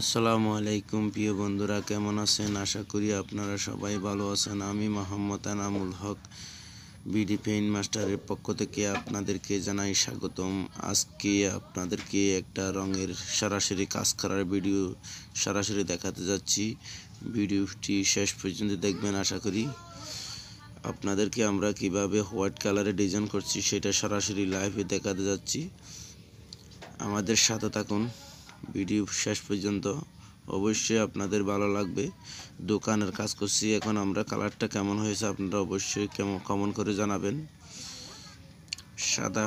আসসালামু আলাইকুম প্রিয় বন্ধুরা কেমন আছেন আশা করি আপনারা সবাই ভালো আছেন আমি মোহাম্মদ আনামুল হক বিডি পেইন মাস্টারের পক্ষ থেকে আপনাদেরকে জানাই স্বাগতম আজকে আপনাদেরকে একটা রঙের সরাসরি কাজ করার ভিডিও সরাসরি দেখাতে যাচ্ছি ভিডিওটি শেষ পর্যন্ত দেখবেন আশা করি আপনাদেরকে আমরা কিভাবে হোয়াইট কালারে ডিজাইন করছি সেটা সরাসরি লাইভে দেখাতে যাচ্ছি আমাদের সাথে থাকুন ভিডিও শেষ পর্যন্ত অবশ্যই আপনাদের ভালো লাগবে দোকানের কাজ করছি এখন আমরা কালারটা কেমন হয়েছে আপনারা অবশ্যই কেমন কমন করে জানাবেন সাদা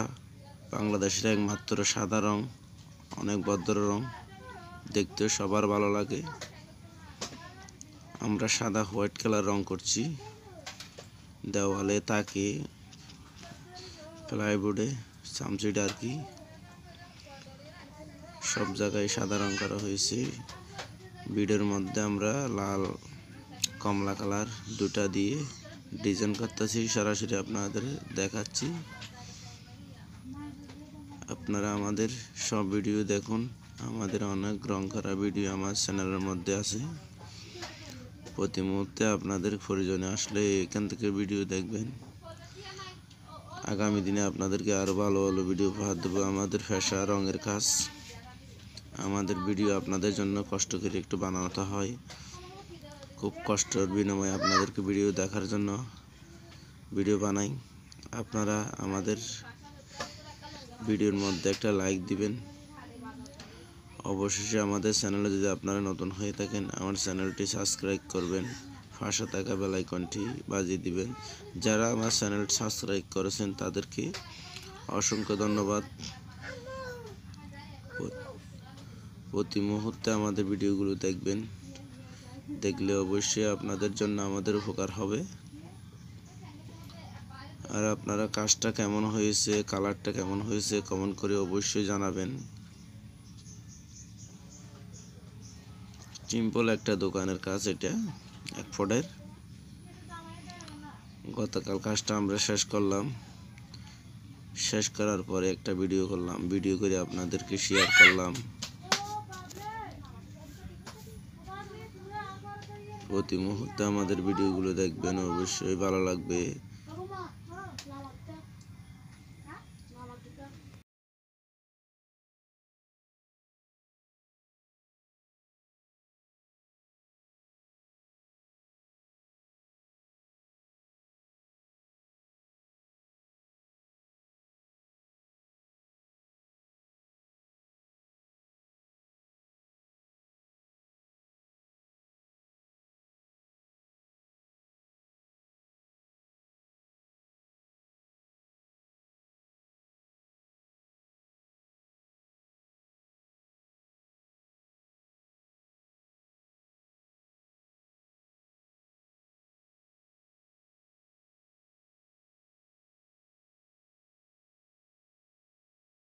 বাংলাদেশের একমাত্র সাদা রং অনেক ভদ্র রং দেখতে সবার ভালো লাগে আমরা সাদা হোয়াইট কালার রং করছি দেওয়ালে তাকে প্লাইবোর্ডে সামসিড আর কি সব জায়গায় সাদা রং করা হয়েছে বিডের মধ্যে আমরা লাল কমলা কালার দুটা দিয়ে ডিজাইন করতেছি সরাসরি আপনাদের দেখাচ্ছি আপনারা আমাদের সব ভিডিও দেখুন আমাদের অনেক রং করা ভিডিও আমার চ্যানেলের মধ্যে আছে প্রতি মুহূর্তে আপনাদের প্রয়োজনে আসলে এখান থেকে ভিডিও দেখবেন আগামী দিনে আপনাদেরকে আরও ভালো ভালো ভিডিও পাওয়া দেবো আমাদের ফ্যাশা রঙের কাজ আমাদের ভিডিও আপনাদের জন্য কষ্ট করে একটু বানাতে হয় খুব কষ্টের বিনিময়ে আপনাদেরকে ভিডিও দেখার জন্য ভিডিও বানাই আপনারা আমাদের ভিডিওর মধ্যে একটা লাইক দিবেন অবশেষে আমাদের চ্যানেলে যদি আপনারা নতুন হয়ে থাকেন আমার চ্যানেলটি সাবস্ক্রাইব করবেন পাশে থাকা বেলাইকনটি বাজিয়ে দিবেন যারা আমার চ্যানেল সাবস্ক্রাইব করেছেন তাদেরকে অসংখ্য ধন্যবাদ প্রতি মুহূর্তে আমাদের ভিডিওগুলো দেখবেন দেখলে অবশ্যই আপনাদের জন্য আমাদের উপকার হবে আর আপনারা কাজটা কেমন হয়েছে কালারটা কেমন হয়েছে কমেন্ট করে অবশ্যই জানাবেন সিম্পল একটা দোকানের কাজ এটা এক ফোটের গতকাল কাজটা আমরা শেষ করলাম শেষ করার পরে একটা ভিডিও করলাম ভিডিও করে আপনাদেরকে শেয়ার করলাম প্রতি মুহূর্তে আমাদের ভিডিওগুলো দেখবেন অবশ্যই ভালো লাগবে